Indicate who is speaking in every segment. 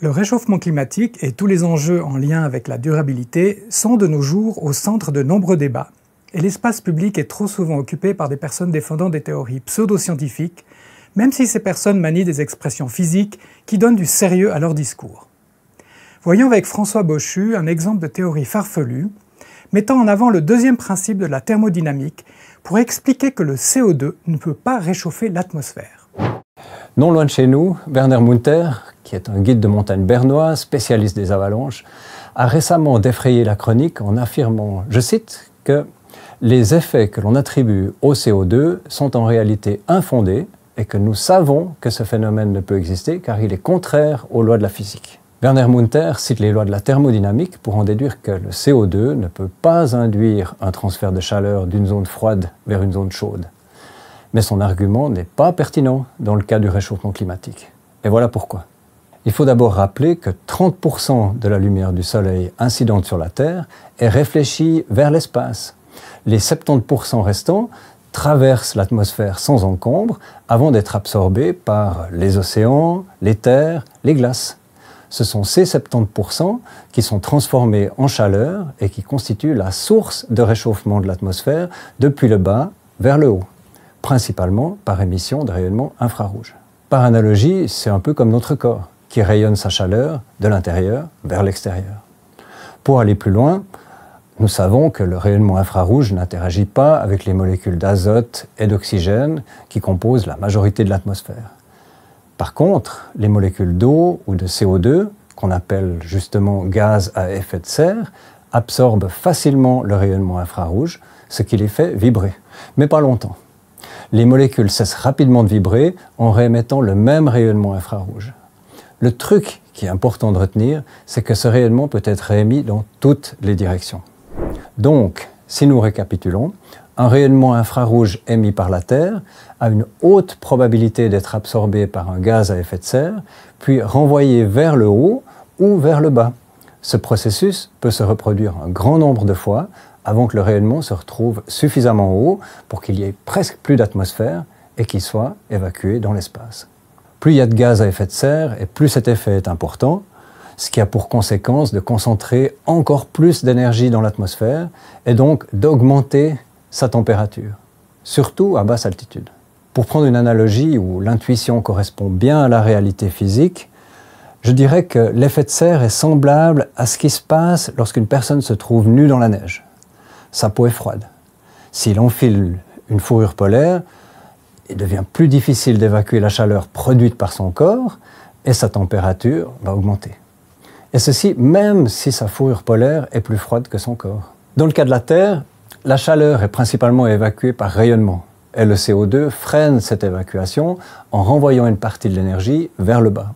Speaker 1: Le réchauffement climatique et tous les enjeux en lien avec la durabilité sont de nos jours au centre de nombreux débats, et l'espace public est trop souvent occupé par des personnes défendant des théories pseudo-scientifiques, même si ces personnes manient des expressions physiques qui donnent du sérieux à leur discours. Voyons avec François Bochu un exemple de théorie farfelue, mettant en avant le deuxième principe de la thermodynamique pour expliquer que le CO2 ne peut pas réchauffer l'atmosphère. Non loin de chez nous, Werner Munter, qui est un guide de montagne bernois, spécialiste des avalanches, a récemment défrayé la chronique en affirmant, je cite, que les effets que l'on attribue au CO2 sont en réalité infondés et que nous savons que ce phénomène ne peut exister car il est contraire aux lois de la physique. Werner Munter cite les lois de la thermodynamique pour en déduire que le CO2 ne peut pas induire un transfert de chaleur d'une zone froide vers une zone chaude mais son argument n'est pas pertinent dans le cas du réchauffement climatique. Et voilà pourquoi. Il faut d'abord rappeler que 30% de la lumière du Soleil incidente sur la Terre est réfléchie vers l'espace. Les 70% restants traversent l'atmosphère sans encombre avant d'être absorbés par les océans, les terres, les glaces. Ce sont ces 70% qui sont transformés en chaleur et qui constituent la source de réchauffement de l'atmosphère depuis le bas vers le haut principalement par émission de rayonnement infrarouge. Par analogie, c'est un peu comme notre corps, qui rayonne sa chaleur de l'intérieur vers l'extérieur. Pour aller plus loin, nous savons que le rayonnement infrarouge n'interagit pas avec les molécules d'azote et d'oxygène qui composent la majorité de l'atmosphère. Par contre, les molécules d'eau ou de CO2, qu'on appelle justement gaz à effet de serre, absorbent facilement le rayonnement infrarouge, ce qui les fait vibrer, mais pas longtemps les molécules cessent rapidement de vibrer en réémettant le même rayonnement infrarouge. Le truc qui est important de retenir, c'est que ce rayonnement peut être réémis dans toutes les directions. Donc, si nous récapitulons, un rayonnement infrarouge émis par la Terre a une haute probabilité d'être absorbé par un gaz à effet de serre, puis renvoyé vers le haut ou vers le bas. Ce processus peut se reproduire un grand nombre de fois avant que le rayonnement se retrouve suffisamment haut pour qu'il y ait presque plus d'atmosphère et qu'il soit évacué dans l'espace. Plus il y a de gaz à effet de serre et plus cet effet est important, ce qui a pour conséquence de concentrer encore plus d'énergie dans l'atmosphère et donc d'augmenter sa température, surtout à basse altitude. Pour prendre une analogie où l'intuition correspond bien à la réalité physique, je dirais que l'effet de serre est semblable à ce qui se passe lorsqu'une personne se trouve nue dans la neige sa peau est froide. S'il enfile une fourrure polaire, il devient plus difficile d'évacuer la chaleur produite par son corps et sa température va augmenter. Et ceci même si sa fourrure polaire est plus froide que son corps. Dans le cas de la Terre, la chaleur est principalement évacuée par rayonnement et le CO2 freine cette évacuation en renvoyant une partie de l'énergie vers le bas.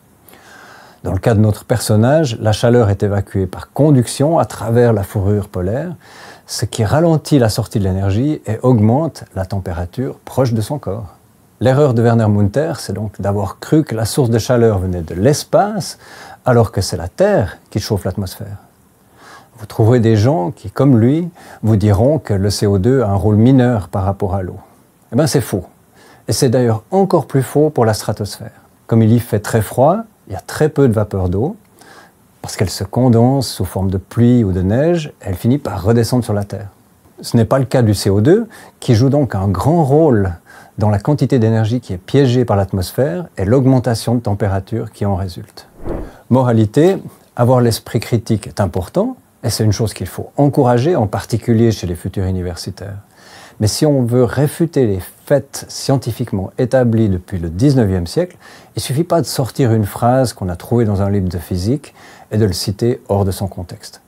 Speaker 1: Dans le cas de notre personnage, la chaleur est évacuée par conduction à travers la fourrure polaire, ce qui ralentit la sortie de l'énergie et augmente la température proche de son corps. L'erreur de Werner Munter, c'est donc d'avoir cru que la source de chaleur venait de l'espace, alors que c'est la Terre qui chauffe l'atmosphère. Vous trouverez des gens qui, comme lui, vous diront que le CO2 a un rôle mineur par rapport à l'eau. Eh bien, c'est faux. Et c'est d'ailleurs encore plus faux pour la stratosphère. Comme il y fait très froid, il y a très peu de vapeur d'eau. Parce qu'elle se condense sous forme de pluie ou de neige, elle finit par redescendre sur la Terre. Ce n'est pas le cas du CO2, qui joue donc un grand rôle dans la quantité d'énergie qui est piégée par l'atmosphère et l'augmentation de température qui en résulte. Moralité, avoir l'esprit critique est important, et c'est une chose qu'il faut encourager, en particulier chez les futurs universitaires. Mais si on veut réfuter les faits scientifiquement établis depuis le 19e siècle, il ne suffit pas de sortir une phrase qu'on a trouvée dans un livre de physique et de le citer hors de son contexte.